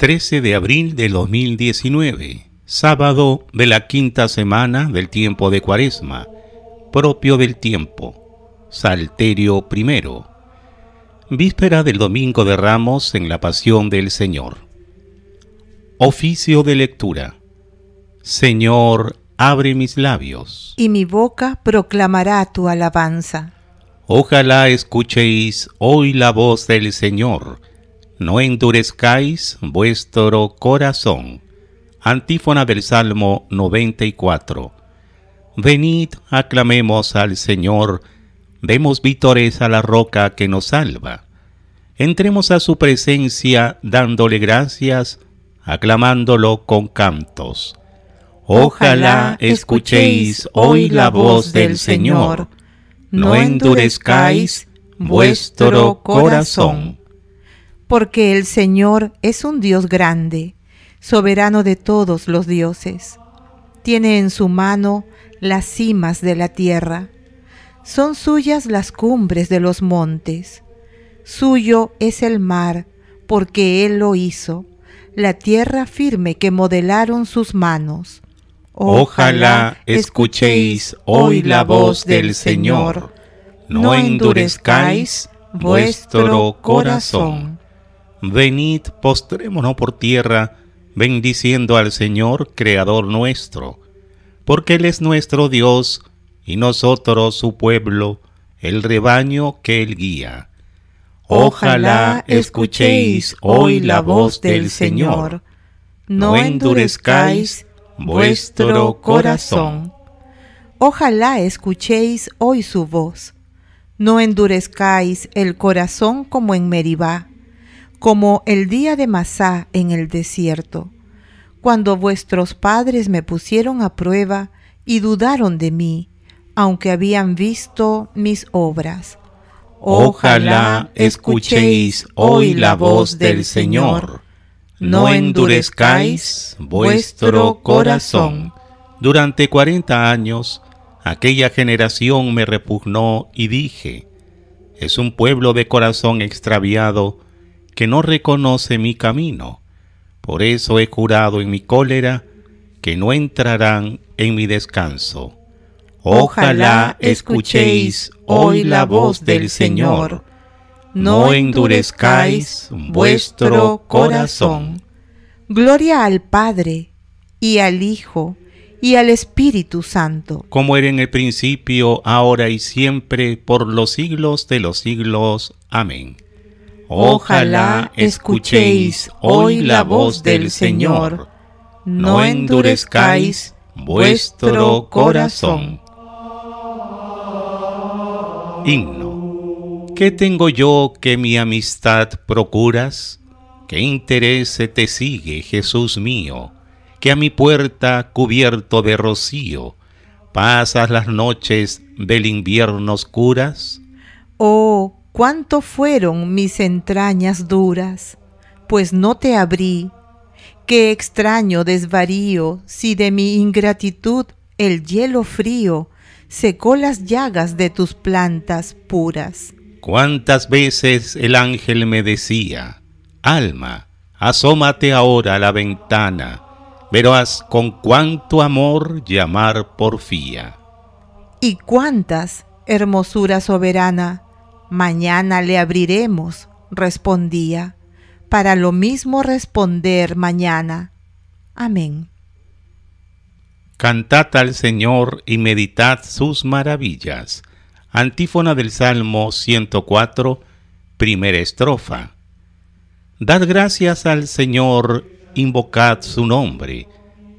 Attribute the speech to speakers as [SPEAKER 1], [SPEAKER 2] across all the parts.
[SPEAKER 1] 13 de abril de 2019, sábado de la quinta semana del tiempo de Cuaresma, propio del tiempo, Salterio primero, víspera del Domingo de Ramos en la Pasión del Señor. Oficio de lectura. Señor, abre mis labios.
[SPEAKER 2] Y mi boca proclamará tu alabanza.
[SPEAKER 1] Ojalá escuchéis hoy la voz del Señor no endurezcáis vuestro corazón. Antífona del Salmo 94. Venid, aclamemos al Señor, demos vítores a la roca que nos salva. Entremos a su presencia dándole gracias, aclamándolo con cantos. Ojalá escuchéis hoy la voz del Señor, no endurezcáis vuestro corazón
[SPEAKER 2] porque el Señor es un Dios grande, soberano de todos los dioses. Tiene en su mano las cimas de la tierra. Son suyas las cumbres de los montes. Suyo es el mar, porque Él lo hizo, la tierra firme que modelaron sus manos. Ojalá
[SPEAKER 1] escuchéis hoy la voz del Señor, no endurezcáis vuestro corazón venid, postrémonos por tierra, bendiciendo al Señor, Creador nuestro, porque Él es nuestro Dios, y nosotros su pueblo, el rebaño que Él guía. Ojalá escuchéis hoy la voz del Señor,
[SPEAKER 2] no endurezcáis vuestro corazón. Ojalá escuchéis hoy su voz, no endurezcáis el corazón como en Meribá como el día de Masá en el desierto, cuando vuestros padres me pusieron a prueba y dudaron de mí, aunque habían visto mis obras. Ojalá escuchéis hoy la voz del Señor.
[SPEAKER 1] No endurezcáis vuestro corazón. Durante cuarenta años aquella generación me repugnó y dije, es un pueblo de corazón extraviado que no reconoce mi camino. Por eso he jurado en mi cólera que no entrarán en mi descanso. Ojalá escuchéis hoy la voz del Señor. No endurezcáis vuestro corazón.
[SPEAKER 2] Gloria al Padre, y al Hijo, y al Espíritu Santo.
[SPEAKER 1] Como era en el principio, ahora y siempre, por los siglos de los siglos. Amén. Ojalá escuchéis hoy la voz del Señor, no endurezcáis vuestro corazón. Himno. ¿Qué tengo yo que mi amistad procuras? ¿Qué interés te sigue, Jesús mío? Que a mi puerta, cubierto de rocío, pasas las noches del invierno oscuras?
[SPEAKER 2] Oh, cuánto fueron mis entrañas duras, pues no te abrí. Qué extraño desvarío si de mi ingratitud el hielo frío secó las llagas de tus plantas puras.
[SPEAKER 1] Cuántas veces el ángel me decía, alma, asómate ahora a la ventana, verás con cuánto amor llamar porfía.
[SPEAKER 2] Y cuántas, hermosura soberana, Mañana le abriremos, respondía, para lo mismo responder mañana. Amén.
[SPEAKER 1] Cantad al Señor y meditad sus maravillas. Antífona del Salmo 104, primera estrofa. Dad gracias al Señor, invocad su nombre.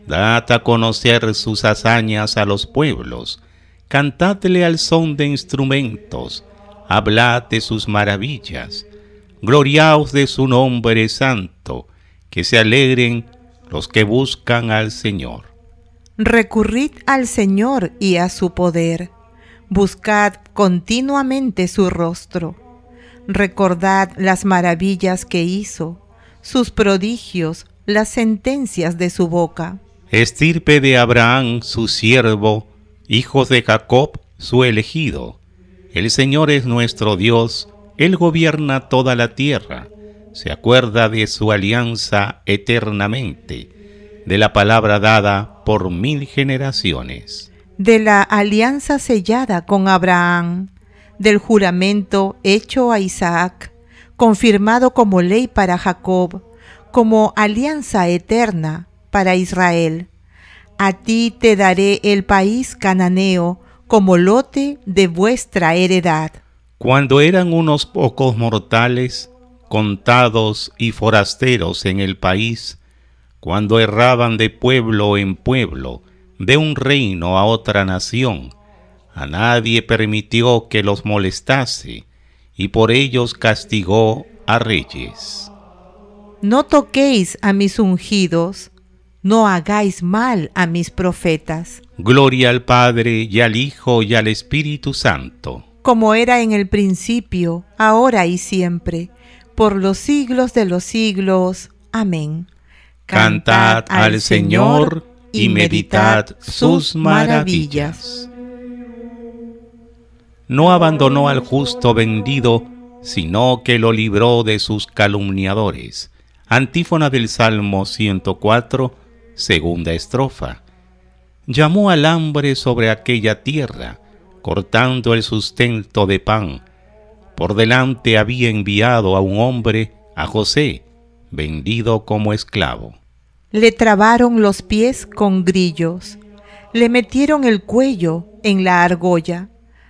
[SPEAKER 1] Dad a conocer sus hazañas a los pueblos. Cantadle al son de instrumentos hablad de sus maravillas, gloriaos de su nombre santo, que se alegren los que buscan al Señor.
[SPEAKER 2] Recurrid al Señor y a su poder, buscad continuamente su rostro, recordad las maravillas que hizo, sus prodigios, las sentencias de su boca.
[SPEAKER 1] Estirpe de Abraham su siervo, hijos de Jacob su elegido el Señor es nuestro Dios, Él gobierna toda la tierra, se acuerda de su alianza eternamente, de la palabra dada por mil generaciones.
[SPEAKER 2] De la alianza sellada con Abraham, del juramento hecho a Isaac, confirmado como ley para Jacob, como alianza eterna para Israel. A ti te daré el país cananeo, como lote de vuestra heredad.
[SPEAKER 1] Cuando eran unos pocos mortales, contados y forasteros en el país, cuando erraban de pueblo en pueblo, de un reino a otra nación, a nadie permitió que los molestase, y por ellos castigó a reyes.
[SPEAKER 2] No toquéis a mis ungidos, no hagáis mal a mis profetas.
[SPEAKER 1] Gloria al Padre y al Hijo y al Espíritu Santo.
[SPEAKER 2] Como era en el principio, ahora y siempre, por los siglos de los siglos. Amén. Cantad, al, al Señor y meditad sus maravillas.
[SPEAKER 1] No abandonó al justo vendido, sino que lo libró de sus calumniadores. Antífona del Salmo 104 Segunda estrofa. Llamó al hambre sobre aquella tierra, cortando el sustento de pan. Por delante había enviado a un hombre, a José, vendido
[SPEAKER 2] como esclavo. Le trabaron los pies con grillos, le metieron el cuello en la argolla,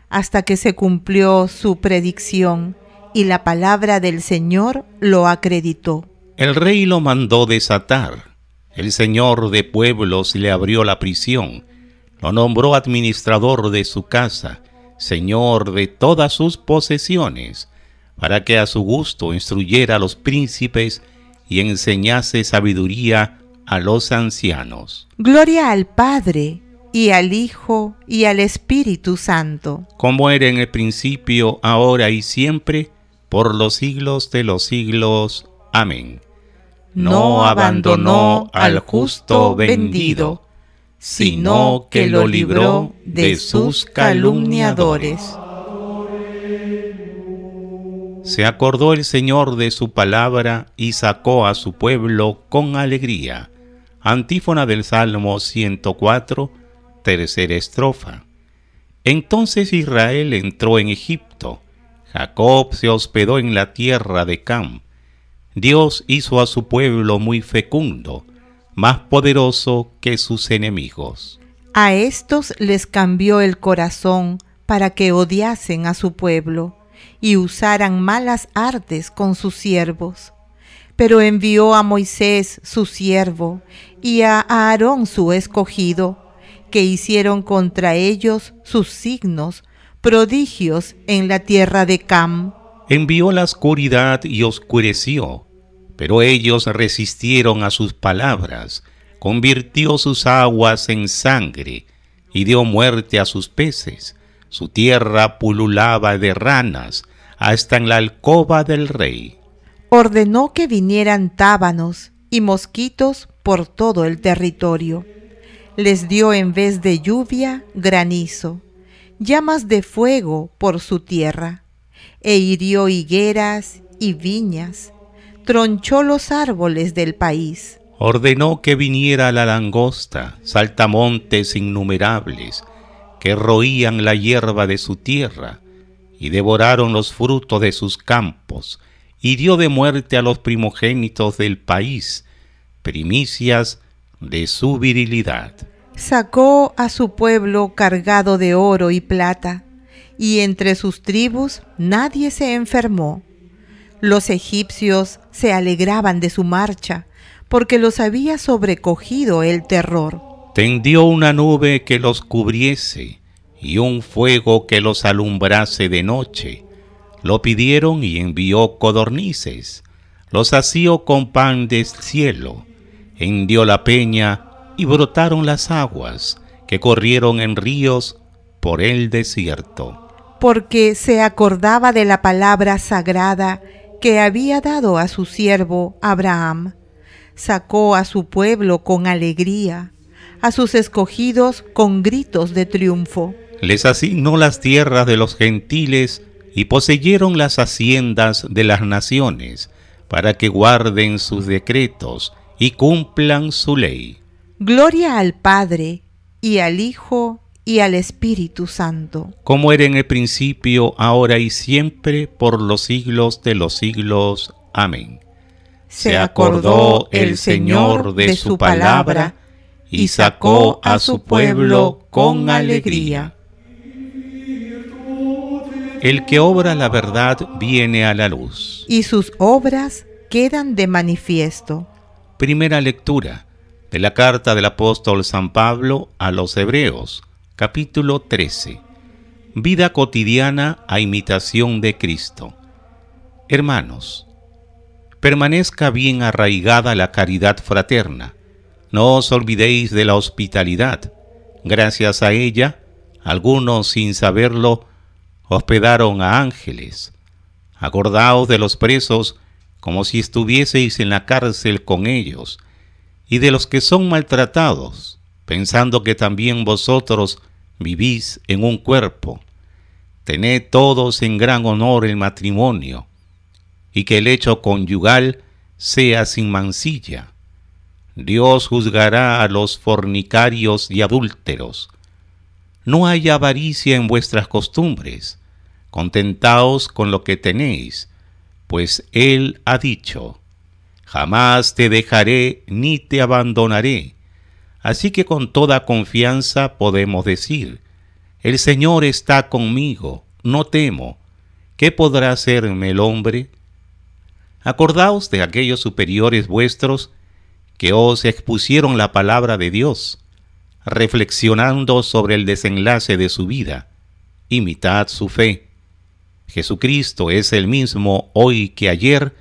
[SPEAKER 2] hasta que se cumplió su predicción y la palabra del Señor lo acreditó.
[SPEAKER 1] El rey lo mandó desatar el señor de pueblos le abrió la prisión, lo nombró administrador de su casa, señor de todas sus posesiones, para que a su gusto instruyera a los príncipes y enseñase sabiduría a los ancianos.
[SPEAKER 2] Gloria al Padre, y al Hijo, y al Espíritu Santo.
[SPEAKER 1] Como era en el principio, ahora y siempre, por los siglos de los siglos. Amén no abandonó al justo vendido, sino que lo libró de sus
[SPEAKER 2] calumniadores.
[SPEAKER 1] Se acordó el Señor de su palabra y sacó a su pueblo con alegría. Antífona del Salmo 104, tercera estrofa. Entonces Israel entró en Egipto, Jacob se hospedó en la tierra de Camp. Dios hizo a su pueblo muy fecundo, más poderoso que sus enemigos.
[SPEAKER 2] A estos les cambió el corazón para que odiasen a su pueblo y usaran malas artes con sus siervos. Pero envió a Moisés su siervo y a Aarón su escogido, que hicieron contra ellos sus signos, prodigios en la tierra de Cam
[SPEAKER 1] envió la oscuridad y oscureció, pero ellos resistieron a sus palabras, convirtió sus aguas en sangre y dio muerte a sus peces. Su tierra pululaba de ranas hasta en la alcoba del rey.
[SPEAKER 2] Ordenó que vinieran tábanos y mosquitos por todo el territorio. Les dio en vez de lluvia granizo, llamas de fuego por su tierra e hirió higueras y viñas, tronchó los árboles del país.
[SPEAKER 1] Ordenó que viniera la langosta, saltamontes innumerables, que roían la hierba de su tierra y devoraron los frutos de sus campos, hirió de muerte a los primogénitos del país, primicias de su virilidad.
[SPEAKER 2] Sacó a su pueblo cargado de oro y plata, y entre sus tribus nadie se enfermó. Los egipcios se alegraban de su marcha, porque los había sobrecogido el terror.
[SPEAKER 1] Tendió una nube que los cubriese y un fuego que los alumbrase de noche. Lo pidieron y envió codornices. Los asió con pan del cielo. Hendió la peña y brotaron las aguas que corrieron en ríos por el desierto
[SPEAKER 2] porque se acordaba de la palabra sagrada que había dado a su siervo Abraham. Sacó a su pueblo con alegría, a sus escogidos con gritos de triunfo.
[SPEAKER 1] Les asignó las tierras de los gentiles y poseyeron las haciendas de las naciones, para que guarden sus decretos y cumplan su ley.
[SPEAKER 2] Gloria al Padre y al Hijo y al Espíritu Santo.
[SPEAKER 1] Como era en el principio, ahora y siempre, por los siglos de los siglos. Amén. Se acordó el Señor de su palabra y sacó a su pueblo con alegría. El que obra la verdad viene a la luz.
[SPEAKER 2] Y sus obras quedan de manifiesto.
[SPEAKER 1] Primera lectura de la carta del apóstol San Pablo a los hebreos capítulo 13. Vida cotidiana a imitación de Cristo. Hermanos, permanezca bien arraigada la caridad fraterna. No os olvidéis de la hospitalidad. Gracias a ella, algunos sin saberlo hospedaron a ángeles. Acordaos de los presos como si estuvieseis en la cárcel con ellos, y de los que son maltratados, pensando que también vosotros vivís en un cuerpo. Tened todos en gran honor el matrimonio, y que el hecho conyugal sea sin mancilla. Dios juzgará a los fornicarios y adúlteros. No hay avaricia en vuestras costumbres. Contentaos con lo que tenéis, pues Él ha dicho, jamás te dejaré ni te abandonaré Así que con toda confianza podemos decir, el Señor está conmigo, no temo. ¿Qué podrá hacerme el hombre? Acordaos de aquellos superiores vuestros que os expusieron la palabra de Dios, reflexionando sobre el desenlace de su vida. Imitad su fe. Jesucristo es el mismo hoy que ayer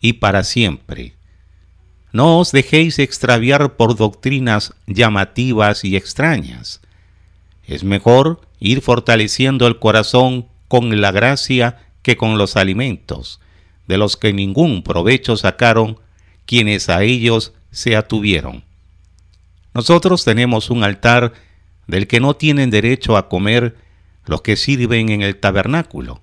[SPEAKER 1] y para siempre. No os dejéis extraviar por doctrinas llamativas y extrañas. Es mejor ir fortaleciendo el corazón con la gracia que con los alimentos, de los que ningún provecho sacaron quienes a ellos se atuvieron. Nosotros tenemos un altar del que no tienen derecho a comer los que sirven en el tabernáculo,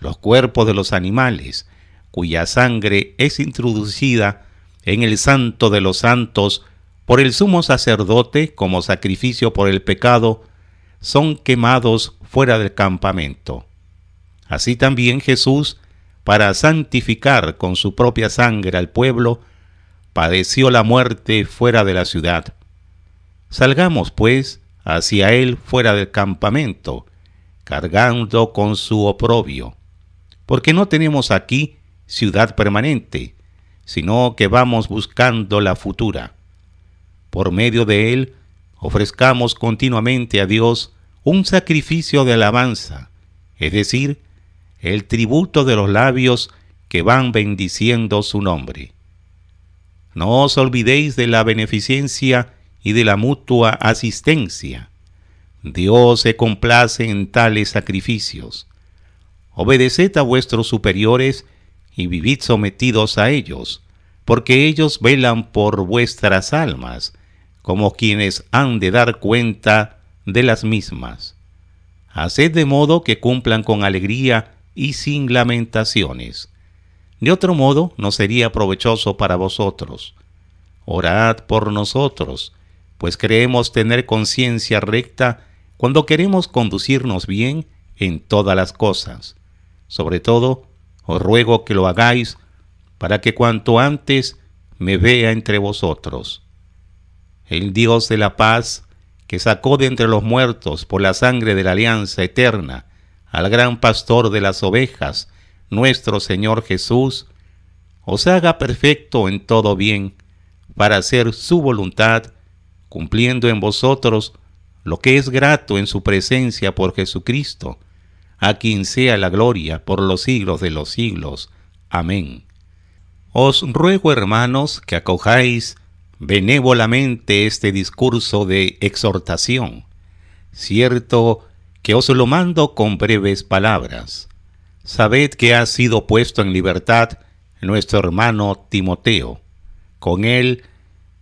[SPEAKER 1] los cuerpos de los animales, cuya sangre es introducida en el santo de los santos, por el sumo sacerdote como sacrificio por el pecado, son quemados fuera del campamento. Así también Jesús, para santificar con su propia sangre al pueblo, padeció la muerte fuera de la ciudad. Salgamos, pues, hacia él fuera del campamento, cargando con su oprobio, porque no tenemos aquí ciudad permanente, sino que vamos buscando la futura. Por medio de él, ofrezcamos continuamente a Dios un sacrificio de alabanza, es decir, el tributo de los labios que van bendiciendo su nombre. No os olvidéis de la beneficencia y de la mutua asistencia. Dios se complace en tales sacrificios. Obedeced a vuestros superiores y vivid sometidos a ellos, porque ellos velan por vuestras almas, como quienes han de dar cuenta de las mismas. Haced de modo que cumplan con alegría y sin lamentaciones. De otro modo, no sería provechoso para vosotros. Orad por nosotros, pues creemos tener conciencia recta cuando queremos conducirnos bien en todas las cosas, sobre todo os ruego que lo hagáis para que cuanto antes me vea entre vosotros. El Dios de la paz, que sacó de entre los muertos por la sangre de la alianza eterna al gran pastor de las ovejas, nuestro Señor Jesús, os haga perfecto en todo bien, para hacer su voluntad, cumpliendo en vosotros lo que es grato en su presencia por Jesucristo, a quien sea la gloria por los siglos de los siglos. Amén. Os ruego, hermanos, que acojáis benévolamente este discurso de exhortación, cierto que os lo mando con breves palabras. Sabed que ha sido puesto en libertad nuestro hermano Timoteo. Con él,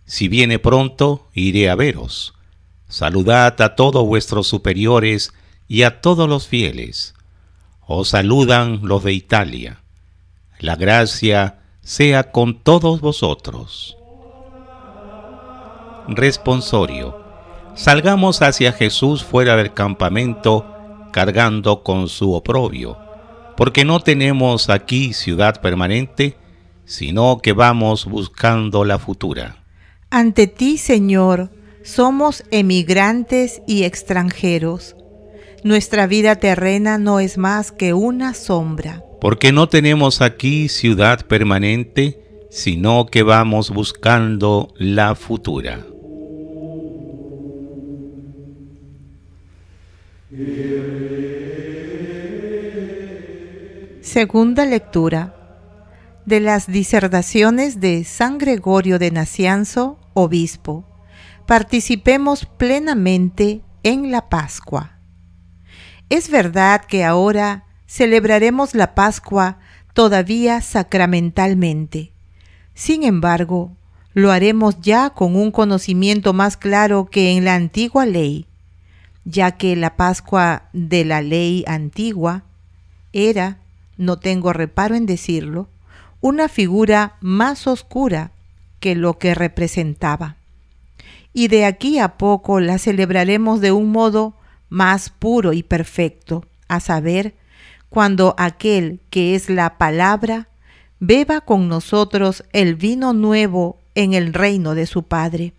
[SPEAKER 1] si viene pronto, iré a veros. Saludad a todos vuestros superiores y a todos los fieles. Os saludan los de Italia. La gracia sea con todos vosotros. Responsorio. Salgamos hacia Jesús fuera del campamento cargando con su oprobio, porque no tenemos aquí ciudad permanente, sino que vamos buscando
[SPEAKER 2] la futura. Ante ti, Señor, somos emigrantes y extranjeros nuestra vida terrena no es más que una sombra.
[SPEAKER 1] Porque no tenemos aquí ciudad permanente, sino que vamos buscando la futura.
[SPEAKER 2] Segunda lectura de las disertaciones de San Gregorio de Nacianzo, obispo. Participemos plenamente en la Pascua. Es verdad que ahora celebraremos la Pascua todavía sacramentalmente. Sin embargo, lo haremos ya con un conocimiento más claro que en la antigua ley, ya que la Pascua de la ley antigua era, no tengo reparo en decirlo, una figura más oscura que lo que representaba. Y de aquí a poco la celebraremos de un modo más puro y perfecto, a saber, cuando aquel que es la palabra beba con nosotros el vino nuevo en el reino de su Padre,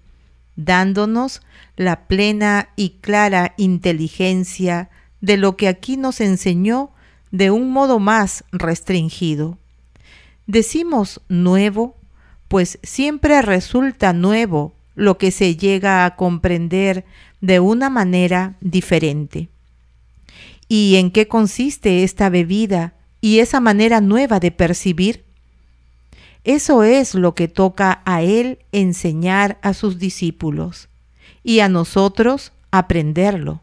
[SPEAKER 2] dándonos la plena y clara inteligencia de lo que aquí nos enseñó de un modo más restringido. Decimos nuevo, pues siempre resulta nuevo lo que se llega a comprender de una manera diferente. ¿Y en qué consiste esta bebida y esa manera nueva de percibir? Eso es lo que toca a Él enseñar a sus discípulos y a nosotros aprenderlo.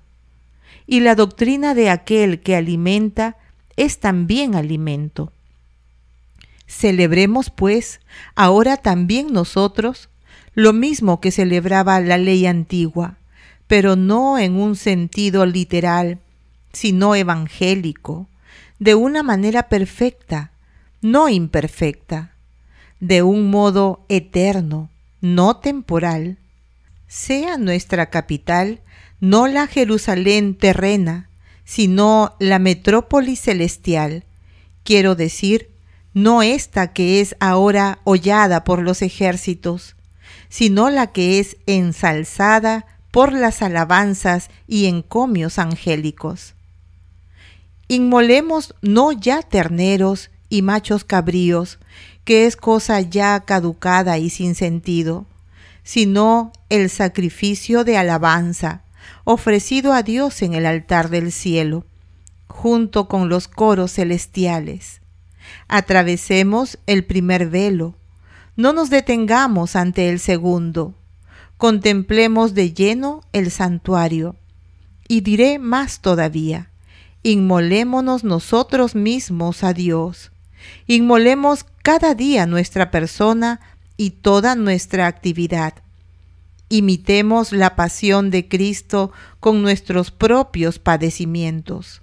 [SPEAKER 2] Y la doctrina de aquel que alimenta es también alimento. Celebremos, pues, ahora también nosotros lo mismo que celebraba la ley antigua, pero no en un sentido literal, sino evangélico, de una manera perfecta, no imperfecta, de un modo eterno, no temporal. Sea nuestra capital no la Jerusalén terrena, sino la metrópoli celestial, quiero decir, no esta que es ahora hollada por los ejércitos, sino la que es ensalzada por las alabanzas y encomios angélicos. Inmolemos no ya terneros y machos cabríos, que es cosa ya caducada y sin sentido, sino el sacrificio de alabanza, ofrecido a Dios en el altar del cielo, junto con los coros celestiales. Atravesemos el primer velo, no nos detengamos ante el segundo. Contemplemos de lleno el santuario. Y diré más todavía. Inmolémonos nosotros mismos a Dios. Inmolemos cada día nuestra persona y toda nuestra actividad. Imitemos la pasión de Cristo con nuestros propios padecimientos.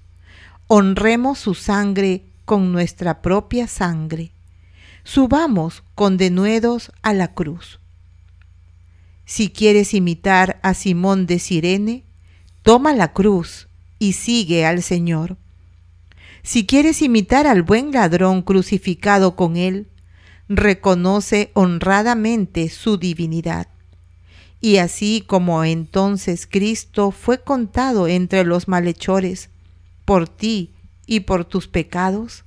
[SPEAKER 2] Honremos su sangre con nuestra propia sangre subamos con denuedos a la cruz. Si quieres imitar a Simón de Sirene, toma la cruz y sigue al Señor. Si quieres imitar al buen ladrón crucificado con él, reconoce honradamente su divinidad. Y así como entonces Cristo fue contado entre los malhechores, por ti y por tus pecados,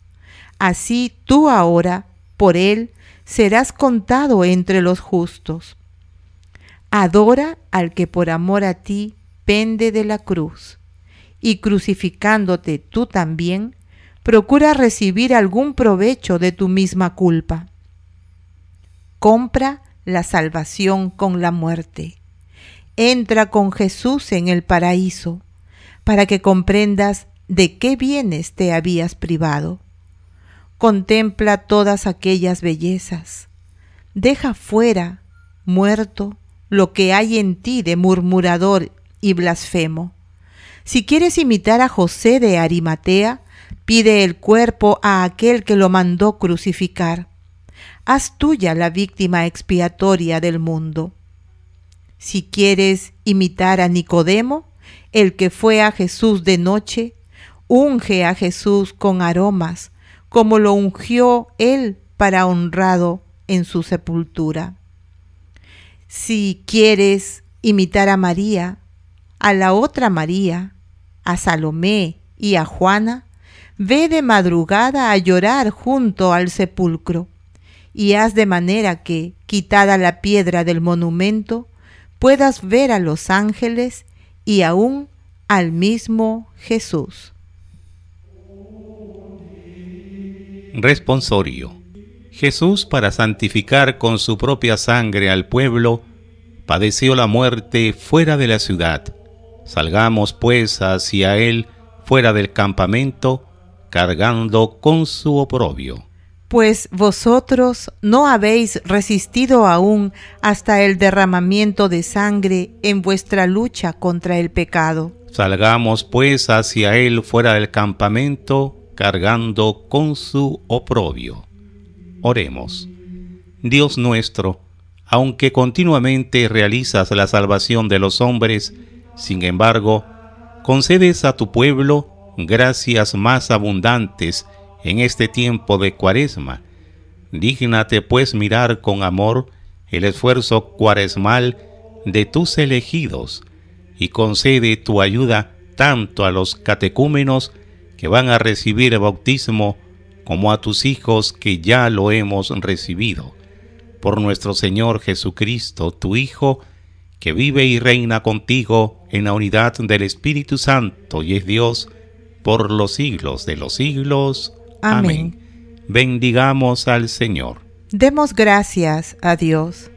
[SPEAKER 2] así tú ahora por él serás contado entre los justos. Adora al que por amor a ti pende de la cruz, y crucificándote tú también, procura recibir algún provecho de tu misma culpa. Compra la salvación con la muerte. Entra con Jesús en el paraíso, para que comprendas de qué bienes te habías privado contempla todas aquellas bellezas. Deja fuera, muerto, lo que hay en ti de murmurador y blasfemo. Si quieres imitar a José de Arimatea, pide el cuerpo a aquel que lo mandó crucificar. Haz tuya la víctima expiatoria del mundo. Si quieres imitar a Nicodemo, el que fue a Jesús de noche, unge a Jesús con aromas, como lo ungió él para honrado en su sepultura. Si quieres imitar a María, a la otra María, a Salomé y a Juana, ve de madrugada a llorar junto al sepulcro, y haz de manera que, quitada la piedra del monumento, puedas ver a los ángeles y aún al mismo Jesús.
[SPEAKER 1] Responsorio. Jesús, para santificar con su propia sangre al pueblo, padeció la muerte fuera de la ciudad. Salgamos pues hacia Él fuera del campamento, cargando con su oprobio.
[SPEAKER 2] Pues vosotros no habéis resistido aún hasta el derramamiento de sangre en vuestra lucha contra el pecado.
[SPEAKER 1] Salgamos pues hacia Él fuera del campamento, cargando con su oprobio. Oremos. Dios nuestro, aunque continuamente realizas la salvación de los hombres, sin embargo, concedes a tu pueblo gracias más abundantes en este tiempo de cuaresma. Dígnate pues mirar con amor el esfuerzo cuaresmal de tus elegidos y concede tu ayuda tanto a los catecúmenos que van a recibir el bautismo como a tus hijos que ya lo hemos recibido. Por nuestro Señor Jesucristo, tu Hijo, que vive y reina contigo en la unidad del Espíritu Santo y es Dios por los siglos de los siglos. Amén. Bendigamos al Señor.
[SPEAKER 2] Demos gracias a Dios.